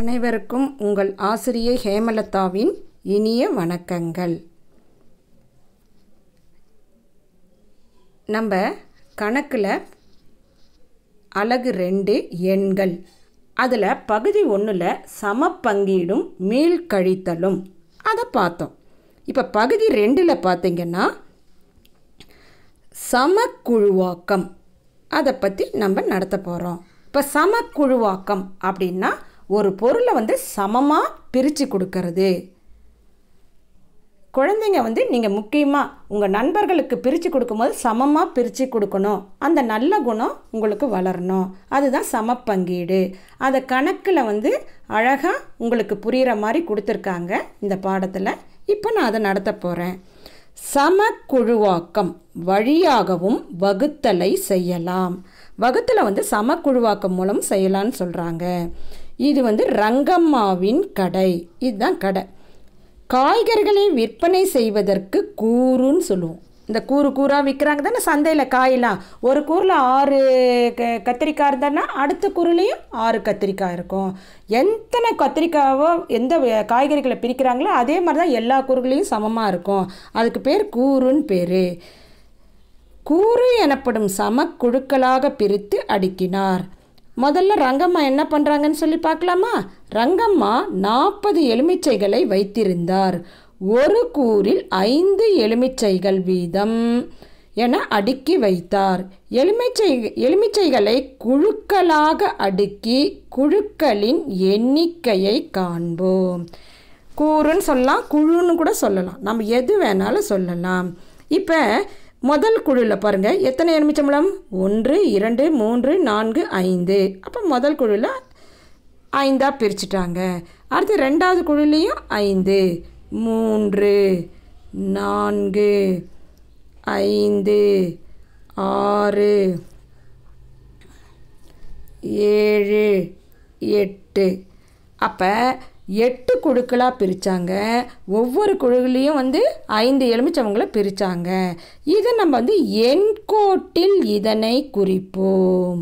அனைவருக்கும் உங்கள் ஆசிரியை ஹேமலதாவின் இனிய வணக்கங்கள் நம்ம கணக்கில் அழகு ரெண்டு எண்கள் அதில் பகுதி ஒன்றில் சமப்பங்கீடும் மேல் கழித்தலும் அதை பார்த்தோம் இப்போ பகுதி ரெண்டில் பார்த்திங்கன்னா சமக்குழுவாக்கம் அதை பற்றி நம்ம நடத்த போகிறோம் இப்போ சமக்குழுவாக்கம் அப்படின்னா ஒரு பொருளை வந்து சமமாக பிரித்து கொடுக்கறது குழந்தைங்க வந்து நீங்கள் முக்கியமாக உங்கள் நண்பர்களுக்கு பிரித்து கொடுக்கும்போது சமமாக பிரித்து கொடுக்கணும் அந்த நல்ல குணம் உங்களுக்கு வளரணும் அதுதான் சமப்பங்கீடு அதை கணக்கில் வந்து அழகாக உங்களுக்கு புரிகிற மாதிரி கொடுத்துருக்காங்க இந்த பாடத்தில் இப்போ நான் அதை நடத்த போகிறேன் சம குழுவாக்கம் வழியாகவும் வகுத்தலை செய்யலாம் வகுத்தலை வந்து சமக்குழுவாக்கம் மூலம் செய்யலான்னு சொல்கிறாங்க இது வந்து ரங்கம்மாவின் கடை இதுதான் கடை காய்கறிகளை விற்பனை செய்வதற்கு கூறுன்னு சொல்லுவோம் இந்த கூறு கூறாக விற்கிறாங்க தானே சந்தையில் காயெல்லாம் ஒரு கூறில் ஆறு க கத்திரிக்காய் இருந்ததுன்னா அடுத்த கூறுலேயும் ஆறு கத்திரிக்காய் இருக்கும் எத்தனை கத்திரிக்காவோ எந்த காய்கறிகளை பிரிக்கிறாங்களோ அதே மாதிரி தான் எல்லா கூறுகளையும் சமமாக இருக்கும் அதுக்கு பேர் கூறுன்னு பேர் கூறு எனப்படும் சமக்குழுக்களாக பிரித்து அடுக்கினார் முதல்ல ரங்கம்மா என்ன பண்ணுறாங்கன்னு சொல்லி பார்க்கலாமா ரங்கம்மா நாற்பது எலுமிச்சைகளை வைத்திருந்தார் ஒரு கூரில் ஐந்து எலுமிச்சைகள் வீதம் என அடுக்கி வைத்தார் எலுமிச்சை எலுமிச்சைகளை குழுக்களாக அடுக்கி குழுக்களின் எண்ணிக்கையை காண்போம் கூறுன்னு சொல்லலாம் குழுன்னு கூட சொல்லலாம் நம்ம எது வேணாலும் சொல்லலாம் இப்போ முதல் குழுவில் பாருங்கள் எத்தனை எலுமிச்சம்பழம் ஒன்று இரண்டு மூன்று நான்கு ஐந்து அப்போ முதல் குழுவில் ஐந்தாக பிரிச்சுட்டாங்க அடுத்து ரெண்டாவது குழுலேயும் ஐந்து மூன்று நான்கு ஐந்து ஆறு ஏழு எட்டு அப்போ எட்டு குழுக்களாக பிரித்தாங்க ஒவ்வொரு குழுக்களையும் வந்து ஐந்து எலுமிச்சவங்களை பிரித்தாங்க இதை நம்ம வந்து எண்கோட்டில் இதனை குறிப்போம்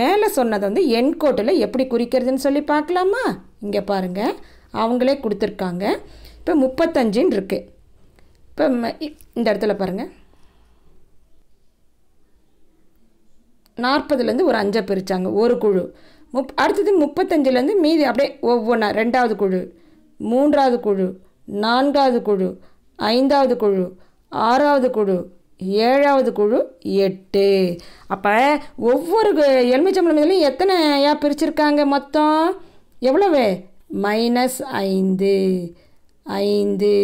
மேலே சொன்னது வந்து எண்கோட்டில் எப்படி குறிக்கிறதுன்னு சொல்லி பார்க்கலாமா இங்கே பாருங்கள் அவங்களே கொடுத்துருக்காங்க இப்போ முப்பத்தஞ்சுன்னு இருக்குது இப்போ இந்த இடத்துல பாருங்கள் நாற்பதுலேருந்து ஒரு அஞ்சை பிரித்தாங்க ஒரு குழு முப் அடுத்தது முப்பத்தஞ்சிலேருந்து மீதி அப்படியே ஒவ்வொன்றா ரெண்டாவது குழு மூன்றாவது குழு நான்காவது குழு ஐந்தாவது குழு ஆறாவது குழு ஏழாவது குழு எட்டு அப்போ ஒவ்வொரு எலுமிச்சம்பளம் இதுலையும் எத்தனையா பிரிச்சிருக்காங்க மொத்தம் எவ்வளவு மைனஸ் ஐந்து ஐந்து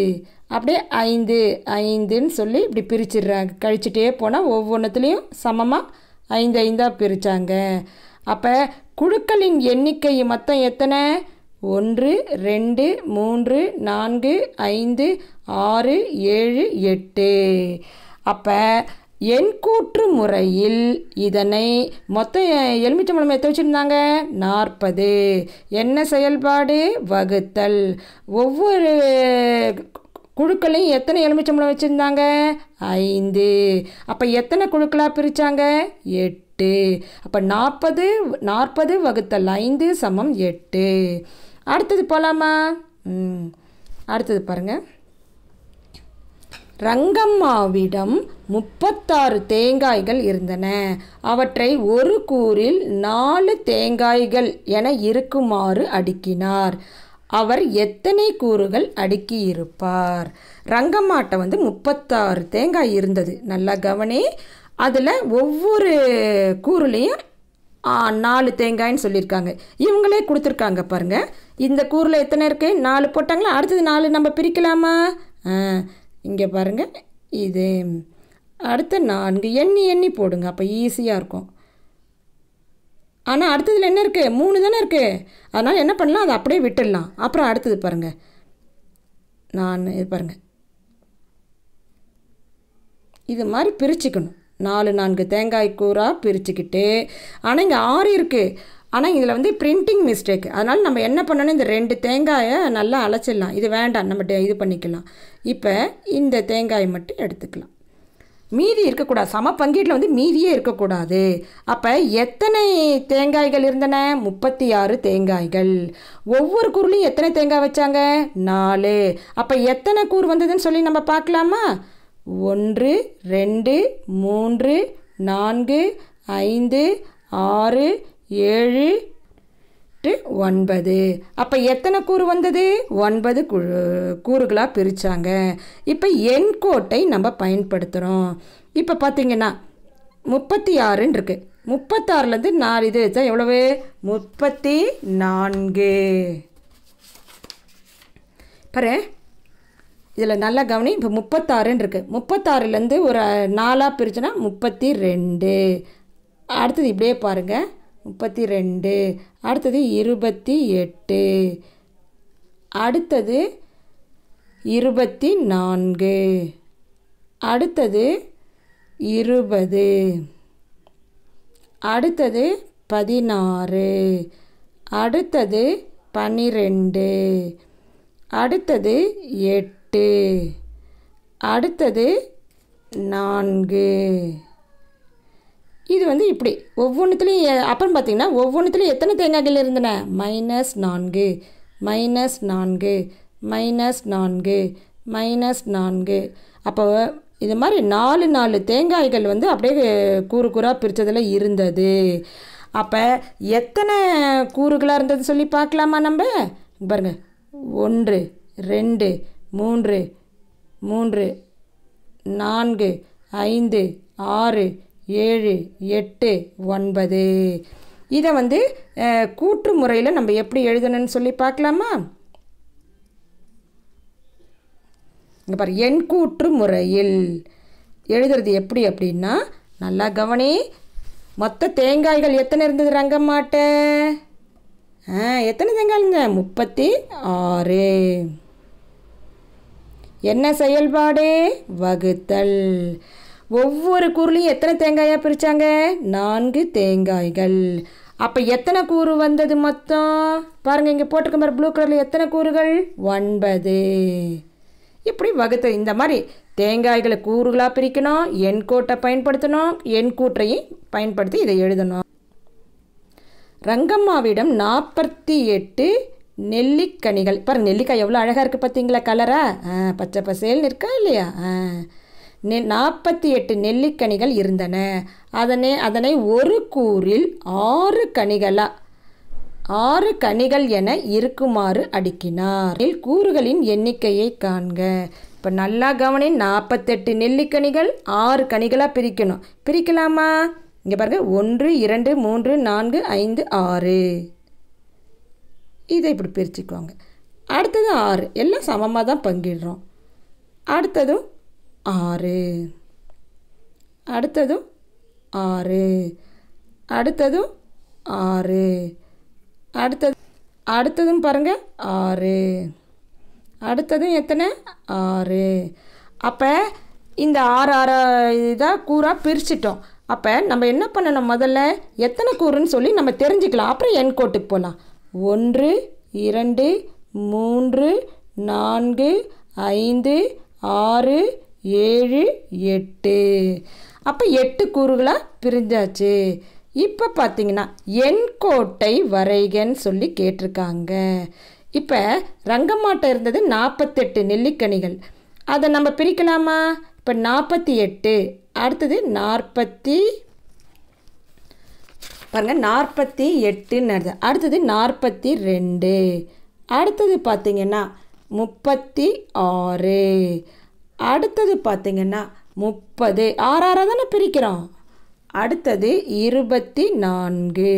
அப்படியே ஐந்து ஐந்துன்னு சொல்லி இப்படி பிரிச்சிடுறாங்க கழிச்சிட்டே போனால் ஒவ்வொன்றத்துலேயும் சமமாக ஐந்து ஐந்தாக பிரித்தாங்க அப்போ குழுக்களின் எண்ணிக்கை மொத்தம் எத்தனை ஒன்று ரெண்டு மூன்று நான்கு ஐந்து ஆறு ஏழு எட்டு அப்போ என் கூற்று முறையில் இதனை மொத்த எலுமிச்சம்பழம் எத்த வச்சுருந்தாங்க நாற்பது என்ன செயல்பாடு வகுத்தல் ஒவ்வொரு குழுக்களையும் எத்தனை எலுமிச்சம்பழம் வச்சுருந்தாங்க ஐந்து அப்போ எத்தனை குழுக்களாக பிரித்தாங்க எட்டு எட்டு அப்போ நாற்பது நாற்பது வகுத்தல் ஐந்து சமம் எட்டு அடுத்தது போகலாமா அடுத்தது பாருங்கள் ரங்கம்மாவிடம் முப்பத்தாறு தேங்காய்கள் இருந்தன அவற்றை ஒரு கூறில் நாலு தேங்காய்கள் என இருக்குமாறு அடுக்கினார் அவர் எத்தனை கூறுகள் அடுக்கியிருப்பார் ரங்கம்மாட்ட வந்து முப்பத்தாறு தேங்காய் இருந்தது நல்லா கவனி அதில் ஒவ்வொரு கூறுலேயும் நாலு தேங்காய்னு சொல்லியிருக்காங்க இவங்களே கொடுத்துருக்காங்க பாருங்கள் இந்த கூரில் எத்தனை இருக்கு நாலு போட்டாங்களா அடுத்தது நாலு நம்ம பிரிக்கலாமா இங்கே பாருங்கள் இது அடுத்த நான்கு எண்ணி எண்ணி போடுங்க அப்போ ஈஸியாக இருக்கும் ஆனால் அடுத்ததில் என்ன இருக்குது மூணு தானே இருக்குது அதனால் என்ன பண்ணலாம் அதை அப்படியே விட்டுடலாம் அப்புறம் அடுத்தது பாருங்கள் நான் இது பாருங்கள் இது மாதிரி பிரிச்சுக்கணும் நாலு நான்கு தேங்காய் கூறாக பிரிச்சுக்கிட்டு ஆனால் இங்கே ஆறு இருக்குது ஆனால் இதில் வந்து பிரிண்டிங் மிஸ்டேக் அதனால் நம்ம என்ன பண்ணணும் இந்த ரெண்டு தேங்காயை நல்லா அலைச்சிடலாம் இது வேண்டாம் நம்ம இது பண்ணிக்கலாம் இப்போ இந்த தேங்காயை மட்டும் எடுத்துக்கலாம் மீதி இருக்கக்கூடாது சம பங்கீட்டில் வந்து மீதியே இருக்கக்கூடாது அப்போ எத்தனை தேங்காய்கள் இருந்தன முப்பத்தி ஆறு தேங்காய்கள் ஒவ்வொரு கூறுலையும் எத்தனை தேங்காய் வச்சாங்க நாலு அப்போ எத்தனை கூறு வந்ததுன்னு சொல்லி நம்ம பார்க்கலாமா ஒன்று ரெண்டு மூன்று நான்கு ஐந்து ஆறு ஏழு ஒன்பது அப்போ எத்தனை கூறு வந்தது ஒன்பது கூறுகளாக பிரித்தாங்க இப்போ எண் கோட்டை நம்ம பயன்படுத்துகிறோம் இப்போ பார்த்திங்கன்னா முப்பத்தி ஆறுன்னு இருக்குது முப்பத்தாறுலேருந்து நாலு இது வச்சா எவ்வளவு முப்பத்தி நான்கு பாரு இதில் நல்லா கவனி இப்போ முப்பத்தாறுன்னு இருக்குது முப்பத்தாறுலேருந்து ஒரு நாலாக பிரிச்சுன்னா முப்பத்தி ரெண்டு அடுத்தது இப்படியே பாருங்கள் முப்பத்தி ரெண்டு அடுத்தது இருபத்தி எட்டு அடுத்தது இருபத்தி நான்கு அடுத்தது இருபது அடுத்தது பதினாறு அடுத்தது பன்னிரெண்டு அடுத்தது எட்டு எட்டு அடுத்தது நான்கு இது வந்து இப்படி ஒவ்வொன்றுத்துலேயும் அப்புறம் பார்த்திங்கன்னா ஒவ்வொன்றுத்துலேயும் எத்தனை தேங்காய்கள் இருந்தன மைனஸ் நான்கு மைனஸ் நான்கு மைனஸ் நான்கு மைனஸ் நான்கு அப்போ இது மாதிரி நாலு நாலு தேங்காய்கள் வந்து அப்படியே கூறு கூறாக பிரித்ததில் இருந்தது அப்போ எத்தனை கூறுகளாக இருந்ததுன்னு சொல்லி பார்க்கலாமா நம்ம பாருங்கள் ஒன்று ரெண்டு மூன்று மூன்று நான்கு ஐந்து ஆறு ஏழு எட்டு ஒன்பது இதை வந்து கூற்று முறையில் நம்ம எப்படி எழுதணும்னு சொல்லி பார்க்கலாமா இங்கே பாரு என் கூற்று முறையில் எழுதுறது எப்படி அப்படின்னா நல்லா கவனி மொத்த தேங்காய்கள் எத்தனை இருந்தது ரங்கம்மாட்ட எத்தனை தேங்காய் இருந்தேன் முப்பத்தி ஆறு என்ன செயல்பாடு வகுத்தல் ஒவ்வொரு கூறுலையும் எத்தனை தேங்காயாக பிரித்தாங்க நான்கு தேங்காய்கள் அப்போ எத்தனை கூறு வந்தது மொத்தம் பாருங்கள் இங்கே போட்டிருக்க மாதிரி ப்ளூ கலரில் எத்தனை கூறுகள் ஒன்பது இப்படி வகுத்து இந்த மாதிரி தேங்காய்களை கூறுகளாக பிரிக்கணும் என் கோட்டை பயன்படுத்தணும் என் கூற்றையும் பயன்படுத்தி இதை எழுதணும் ரங்கம்மாவிடம் நாற்பத்தி எட்டு நெல்லிக்கனிகள் பாரு நெல்லிக்காய் எவ்வளோ அழகாக இருக்குது பார்த்தீங்களா கலராக பச்சை பசேல் இருக்கா இல்லையா நெ நாற்பத்தி எட்டு நெல்லிக்கனிகள் இருந்தன அதனை அதனை ஒரு கூறில் ஆறு கனிகளாக ஆறு கனிகள் என இருக்குமாறு அடுக்கினார் கூறுகளின் எண்ணிக்கையை காண்க இப்போ நல்லா கவனி நாற்பத்தெட்டு நெல்லிக்கனிகள் ஆறு கனிகளாக பிரிக்கணும் பிரிக்கலாமா இங்கே பாருங்கள் ஒன்று இரண்டு மூன்று நான்கு ஐந்து ஆறு இதை இப்படி பிரிச்சுக்குவாங்க அடுத்தது ஆறு எல்லாம் சமமாக தான் பங்கிடுறோம் அடுத்ததும் ஆறு அடுத்ததும் ஆறு அடுத்ததும் ஆறு அடுத்தது அடுத்ததும் பாருங்கள் ஆறு அடுத்ததும் எத்தனை ஆறு அப்போ இந்த ஆறு ஆறு இதாக கூறாக பிரிச்சிட்டோம் அப்போ நம்ம என்ன பண்ணணும் முதல்ல எத்தனை கூறுன்னு சொல்லி நம்ம தெரிஞ்சுக்கலாம் அப்புறம் என் கோட்டுக்கு போகலாம் ஒன்று இரண்டு மூன்று நான்கு ஐந்து ஆறு ஏழு எட்டு அப்போ எட்டு கூறுகளாக பிரிஞ்சாச்சு இப்போ பார்த்தீங்கன்னா என் கோட்டை வரைகன்னு சொல்லி கேட்டிருக்காங்க இப்போ ரங்கமாட்டை இருந்தது நாற்பத்தெட்டு நெல்லிக்கனிகள் அதை நம்ம பிரிக்கலாமா இப்போ நாற்பத்தி எட்டு அடுத்தது நாற்பத்தி பாருங்கள் நாற்பத்தி எட்டுன்னு அடுத்தது நாற்பத்தி ரெண்டு அடுத்தது பார்த்திங்கன்னா முப்பத்தி ஆறு அடுத்தது பார்த்திங்கன்னா முப்பது ஆறாக தானே பிரிக்கிறோம் அடுத்தது இருபத்தி நான்கு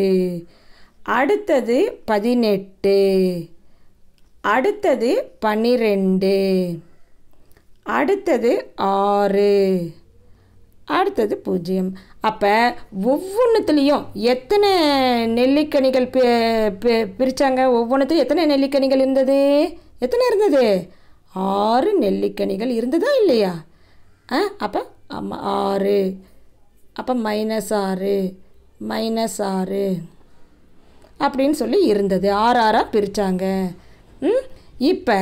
அடுத்தது பதினெட்டு அடுத்தது பன்னிரெண்டு அடுத்தது ஆறு அடுத்தது பூஜ்ஜியம் அப்போ ஒவ்வொன்றுத்துலேயும் எத்தனை நெல்லிக்கனிகள் பி பிரித்தாங்க ஒவ்வொன்றுத்துலையும் எத்தனை நெல்லிக்கனிகள் இருந்தது எத்தனை இருந்தது ஆறு நெல்லிக்கனிகள் இருந்ததா இல்லையா ஆ அப்போ ஆமாம் ஆறு அப்போ மைனஸ் ஆறு மைனஸ் ஆறு அப்படின்னு சொல்லி இருந்தது ஆறு ஆறாக பிரித்தாங்க ம் இப்போ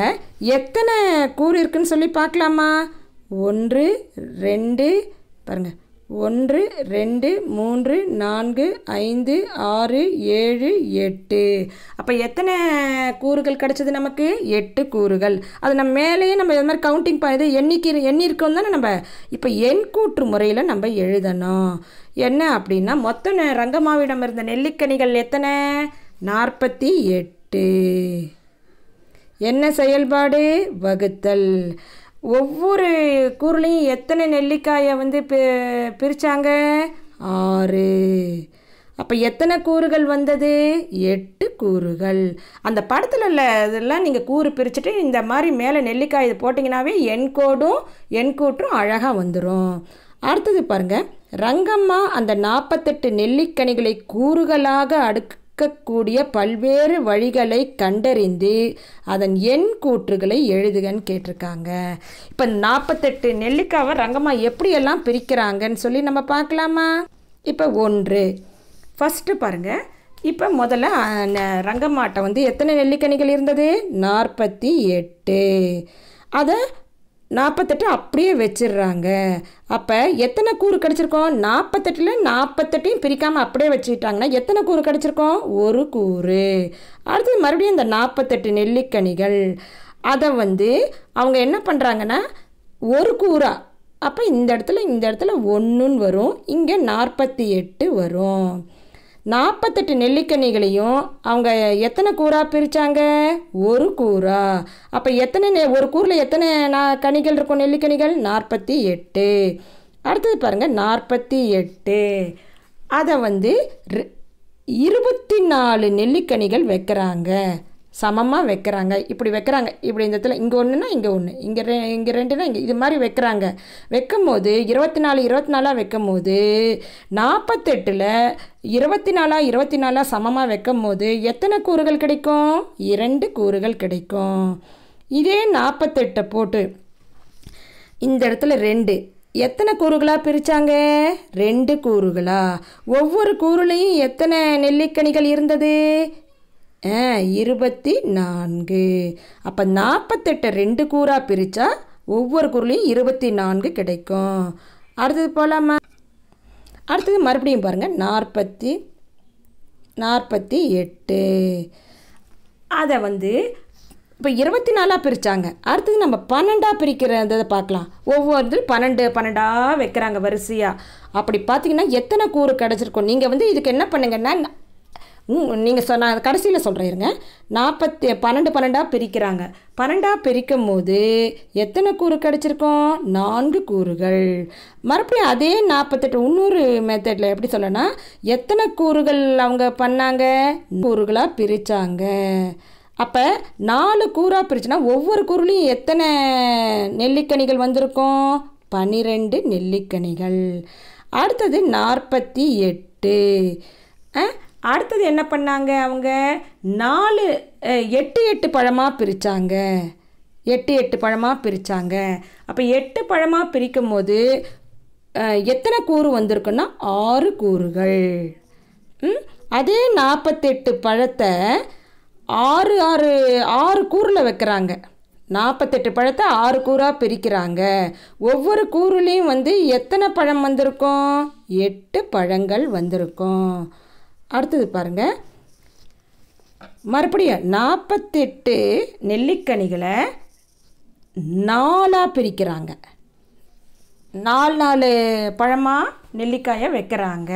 எத்தனை கூறு இருக்குன்னு சொல்லி பார்க்கலாமா ஒன்று ரெண்டு பாருங்கள் ஒன்று ரெண்டு மூன்று நான்கு ஐந்து ஆறு ஏழு எட்டு அப்போ எத்தனை கூறுகள் கிடச்சிது நமக்கு எட்டு கூறுகள் அது நம்ம மேலேயே நம்ம இது மாதிரி கவுண்டிங் பாயுது எண்ணிக்கை எண்ணிருக்கோம் தானே நம்ம இப்போ எண் கூற்று முறையில் நம்ம எழுதணும் என்ன அப்படின்னா மொத்தம் ரங்கமாவிடம் இருந்த நெல்லிக்கனிகள் எத்தனை நாற்பத்தி எட்டு என்ன செயல்பாடு வகுத்தல் ஒவ்வொரு கூறுலையும் எத்தனை நெல்லிக்காயை வந்து பி பிரித்தாங்க ஆறு அப்போ எத்தனை கூறுகள் வந்தது எட்டு கூறுகள் அந்த படத்தில் உள்ள இதெல்லாம் நீங்கள் கூறு பிரிச்சுட்டு இந்த மாதிரி மேலே நெல்லிக்காய் இது போட்டிங்கனாவே என் கோடும் என் கூற்றும் அழகாக வந்துடும் அடுத்தது பாருங்கள் ரங்கம்மா அந்த நாற்பத்தெட்டு நெல்லிக்கனிகளை கூறுகளாக அடுக்கு இருக்கக்கூடிய பல்வேறு வழிகளை கண்டறிந்து அதன் எண் கூற்றுகளை எழுதுகன்னு கேட்டிருக்காங்க இப்போ நாற்பத்தெட்டு நெல்லிக்காவை ரங்கம்மா எப்படியெல்லாம் பிரிக்கிறாங்கன்னு சொல்லி நம்ம பார்க்கலாமா இப்போ ஒன்று ஃபஸ்ட்டு பாருங்கள் இப்போ முதல்ல ரங்கம்மாட்டை வந்து எத்தனை நெல்லிக்கணிகள் இருந்தது நாற்பத்தி எட்டு அதை நாற்பத்தெட்டு அப்படியே வச்சிடுறாங்க அப்போ எத்தனை கூறு கிடச்சிருக்கோம் நாற்பத்தெட்டில் நாற்பத்தெட்டையும் பிரிக்காமல் அப்படியே வச்சுக்கிட்டாங்கன்னா எத்தனை கூறு கிடச்சிருக்கோம் ஒரு கூறு அடுத்தது மறுபடியும் இந்த நாற்பத்தெட்டு நெல்லிக்கனிகள் அதை வந்து அவங்க என்ன பண்ணுறாங்கன்னா ஒரு கூறா அப்போ இந்த இடத்துல இந்த இடத்துல ஒன்றுன்னு வரும் இங்கே நாற்பத்தி எட்டு வரும் நாற்பத்தெட்டு நெல்லிக்கனிகளையும் அவங்க எத்தனை கூறா பிரித்தாங்க ஒரு கூறா அப்போ எத்தனை நெ ஒரு கூரில் எத்தனை நா கனிகள் இருக்கும் நெல்லிக்கனிகள் நாற்பத்தி எட்டு அடுத்தது பாருங்கள் நாற்பத்தி எட்டு அதை வந்து இருபத்தி நாலு நெல்லிக்கனிகள் வைக்கிறாங்க சமமாக வைக்கிறாங்க இப்படி வைக்கிறாங்க இப்படி இந்த இடத்துல இங்கே ஒன்றுனா இங்கே ஒன்று இங்கே ரெ இங்கே ரெண்டுனா இங்கே இது மாதிரி வைக்கிறாங்க வைக்கும் போது இருபத்தி நாலு இருபத்தி நாலாக வைக்கும் போது நாற்பத்தெட்டில் இருபத்தி நாலாக இருபத்தி நாலாக சமமாக வைக்கும் போது எத்தனை கூறுகள் கிடைக்கும் இரண்டு கூறுகள் கிடைக்கும் இதே நாற்பத்தெட்டை போட்டு இந்த இடத்துல ரெண்டு எத்தனை கூறுகளாக பிரித்தாங்க ரெண்டு கூறுகளா ஒவ்வொரு கூறுலையும் எத்தனை நெல்லிக்கணிகள் இருந்தது இருபத்தி நான்கு அப்போ நாற்பத்தெட்டு ரெண்டு கூறாக பிரித்தா ஒவ்வொரு குரலையும் இருபத்தி நான்கு கிடைக்கும் அடுத்தது போகலாமா அடுத்தது மறுபடியும் பாருங்கள் நாற்பத்தி நாற்பத்தி எட்டு அதை வந்து இப்போ இருபத்தி நாலாக பிரித்தாங்க அடுத்தது நம்ம பன்னெண்டாக பிரிக்கிற இதை பார்க்கலாம் ஒவ்வொரு இதில் பன்னெண்டு பன்னெண்டாக வைக்கிறாங்க வரிசையாக அப்படி பார்த்தீங்கன்னா எத்தனை கூறு கிடச்சிருக்கும் நீங்கள் வந்து இதுக்கு என்ன பண்ணுங்கன்னா நீங்கள் சொன்ன கடைசியில் சொல்கிறேருங்க நாற்பத்தி பன்னெண்டு பன்னெண்டாக பிரிக்கிறாங்க பன்னெண்டாக பிரிக்கும் போது எத்தனை கூறு கிடச்சிருக்கோம் நான்கு கூறுகள் மறுபடியும் அதே நாற்பத்தெட்டு இன்னொரு மெத்தடில் எப்படி சொல்லனா எத்தனை கூறுகள் அவங்க பண்ணாங்க கூறுகளாக பிரித்தாங்க அப்போ நாலு கூறாக பிரிச்சுன்னா ஒவ்வொரு கூறுலையும் எத்தனை நெல்லிக்கனிகள் வந்திருக்கும் பன்னிரெண்டு நெல்லிக்கனிகள் அடுத்தது நாற்பத்தி எட்டு அடுத்தது என்ன பண்ணாங்க அவங்க நாலு எட்டு எட்டு பழமாக பிரித்தாங்க எட்டு எட்டு பழமாக பிரித்தாங்க அப்போ எட்டு பழமாக பிரிக்கும் போது எத்தனை கூறு வந்திருக்குன்னா ஆறு கூறுகள் அதே நாற்பத்தெட்டு பழத்தை ஆறு ஆறு ஆறு கூறில் வைக்கிறாங்க நாற்பத்தெட்டு பழத்தை ஆறு கூறாக பிரிக்கிறாங்க ஒவ்வொரு கூறுலேயும் வந்து எத்தனை பழம் வந்திருக்கும் எட்டு பழங்கள் வந்திருக்கும் அடுத்தது பாருங்கள் மறுபடியும் நாற்பத்தெட்டு நெல்லிக்கனிகளை நாலாக பிரிக்கிறாங்க நாலு நாலு பழமாக நெல்லிக்காயை வைக்கிறாங்க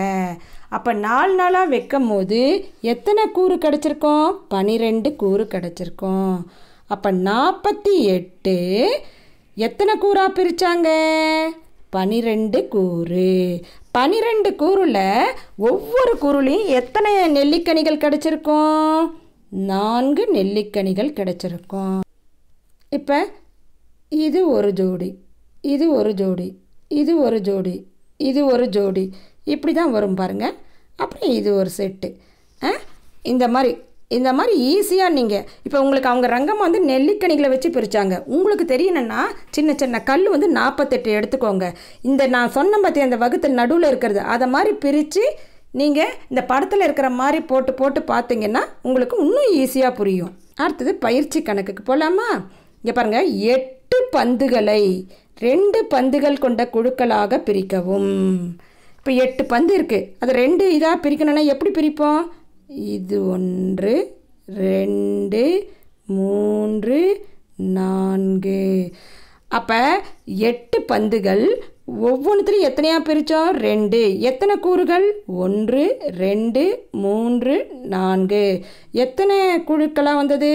அப்போ நாலு நாளாக வைக்கும் போது எத்தனை கூறு கிடச்சிருக்கோம் பனிரெண்டு கூறு கிடச்சிருக்கோம் அப்போ நாற்பத்தி எட்டு எத்தனை கூறாக பிரித்தாங்க பனிரெண்டு கூறு பனிரெண்டு கூறுல ஒவ்வொரு கூறுலையும் எத்தனை நெல்லிக்கனிகள் கிடச்சிருக்கும் நான்கு நெல்லிக்கனிகள் கிடச்சிருக்கும் இப்போ இது ஒரு ஜோடி இது ஒரு ஜோடி இது ஒரு ஜோடி இது ஒரு ஜோடி இப்படி தான் வரும் பாருங்கள் அப்புறம் இது ஒரு செட்டு இந்த மாதிரி இந்த மாதிரி ஈஸியாக நீங்கள் இப்போ உங்களுக்கு அவங்க ரங்கம் வந்து நெல்லிக்கணிகளை வச்சு பிரித்தாங்க உங்களுக்கு தெரியணும்னா சின்ன சின்ன கல் வந்து நாற்பத்தெட்டு எடுத்துக்கோங்க இந்த நான் சொன்ன பற்றி அந்த வகுத்தில் நடுவில் இருக்கிறது அதை மாதிரி பிரித்து நீங்கள் இந்த படத்தில் இருக்கிற மாதிரி போட்டு போட்டு பார்த்தீங்கன்னா உங்களுக்கு இன்னும் ஈஸியாக புரியும் அடுத்தது பயிற்சி கணக்குக்கு போகலாமா இங்கே பாருங்கள் எட்டு பந்துகளை ரெண்டு பந்துகள் கொண்ட குழுக்களாக பிரிக்கவும் இப்போ எட்டு பந்து இருக்குது அது ரெண்டு இதாக பிரிக்கணும்னா எப்படி பிரிப்போம் இது ஒன்று ரெண்டு மூன்று நான்கு அப்போ எட்டு பந்துகள் ஒவ்வொன்றுத்துலையும் எத்தனையாக பிரித்தோம் ரெண்டு எத்தனை கூறுகள் ஒன்று ரெண்டு மூன்று நான்கு எத்தனை குழுக்களாக வந்தது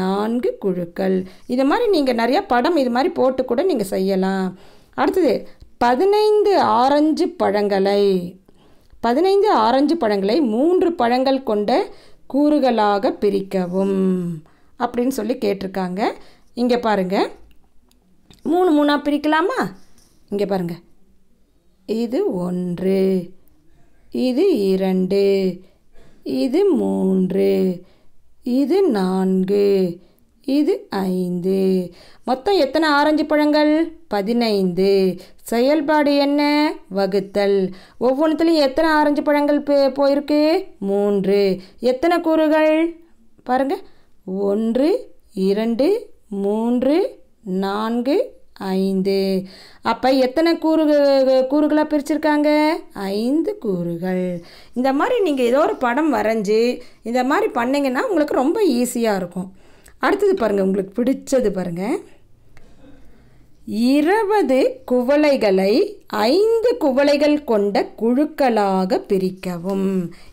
நான்கு குழுக்கள் இது மாதிரி நீங்கள் நிறையா படம் இது மாதிரி போட்டு கூட நீங்கள் செய்யலாம் அடுத்தது பதினைந்து ஆரஞ்சு பழங்களை பதினைந்து ஆரஞ்சு பழங்களை மூன்று பழங்கள் கொண்ட கூறுகளாக பிரிக்கவும் அப்படின்னு சொல்லி கேட்டிருக்காங்க இங்கே பாருங்கள் மூணு மூணாக பிரிக்கலாமா இங்கே பாருங்கள் இது ஒன்று இது இரண்டு இது மூன்று இது நான்கு இது ஐந்து மொத்தம் எத்தனை ஆரஞ்சு பழங்கள் பதினைந்து செயல்பாடு என்ன வகுத்தல் ஒவ்வொன்றுத்துலேயும் எத்தனை ஆரஞ்சு பழங்கள் போயிருக்கு மூன்று எத்தனை கூறுகள் பாருங்கள் ஒன்று இரண்டு மூன்று நான்கு ஐந்து அப்போ எத்தனை கூறு கூறுகளாக பிரிச்சிருக்காங்க ஐந்து கூறுகள் இந்த மாதிரி நீங்கள் ஏதோ ஒரு படம் வரைஞ்சி இந்த மாதிரி பண்ணிங்கன்னா உங்களுக்கு ரொம்ப ஈஸியாக இருக்கும் அடுத்தது பாருங்கள் உங்களுக்கு பிடிச்சது பாருங்கள் இருபது குவளைகளை ஐந்து குவளைகள் கொண்ட குழுக்களாக பிரிக்கவும்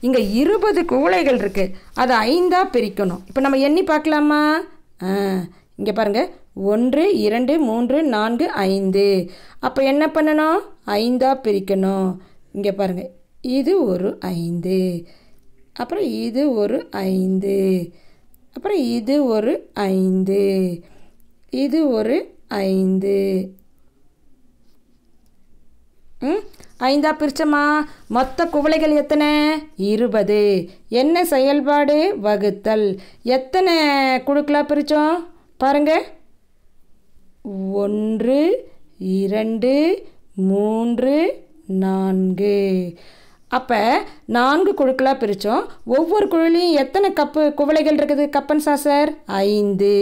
இங்கே இருபது குவளைகள் இருக்குது அதை ஐந்தாக பிரிக்கணும் இப்போ நம்ம எண்ணி பார்க்கலாமா இங்கே பாருங்கள் ஒன்று இரண்டு மூன்று நான்கு ஐந்து அப்போ என்ன பண்ணணும் ஐந்தாக பிரிக்கணும் இங்கே பாருங்கள் இது ஒரு ஐந்து அப்புறம் இது ஒரு ஐந்து அப்புறம் இது ஒரு ஐந்து இது ஒரு ஐந்து ஐந்தா பிரிச்சம்மா மொத்த குவளைகள் எத்தனை இருபது என்ன செயல்பாடு வகுத்தல் எத்தனை குழுக்களாக பிரித்தோம் பாருங்கள் ஒன்று இரண்டு மூன்று நான்கு அப்போ நான்கு குழுக்களாக பிரித்தோம் ஒவ்வொரு குழுலையும் எத்தனை கப்பு குவளைகள் இருக்குது கப்பன் சார் ஐந்து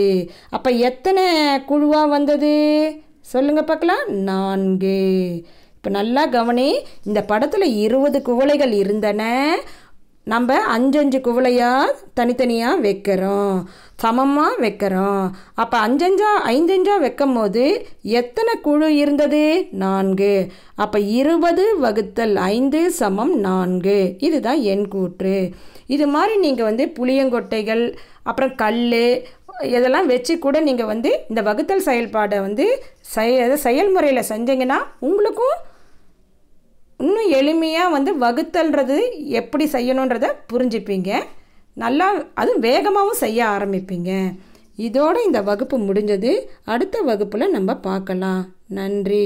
அப்போ எத்தனை குழுவாக வந்தது சொல்லுங்கள் பார்க்கலாம் நான்கு இப்போ நல்லா கவனி இந்த படத்தில் இருபது குவளைகள் இருந்தன நம்ம அஞ்சஞ்சு குவளையாக தனித்தனியாக வைக்கிறோம் சமமாக வைக்கிறோம் அப்போ அஞ்சஞ்சா ஐந்தஞ்சா வைக்கும் போது எத்தனை குழு இருந்தது நான்கு அப்போ இருபது வகுத்தல் ஐந்து சமம் நான்கு இதுதான் என் கூற்று இது மாதிரி நீங்கள் வந்து புளியங்கொட்டைகள் அப்புறம் கல் இதெல்லாம் வச்சு கூட நீங்கள் வந்து இந்த வகுத்தல் செயல்பாடை வந்து செய செயல்முறையில் செஞ்சீங்கன்னா உங்களுக்கும் இன்னும் எளிமையாக வந்து வகுத்தல்றது எப்படி செய்யணுன்றதை புரிஞ்சுப்பீங்க நல்லா அதுவும் வேகமாகவும் செய்ய ஆரம்பிப்பீங்க இதோடு இந்த வகுப்பு முடிஞ்சது அடுத்த வகுப்பில் நம்ம பார்க்கலாம் நன்றி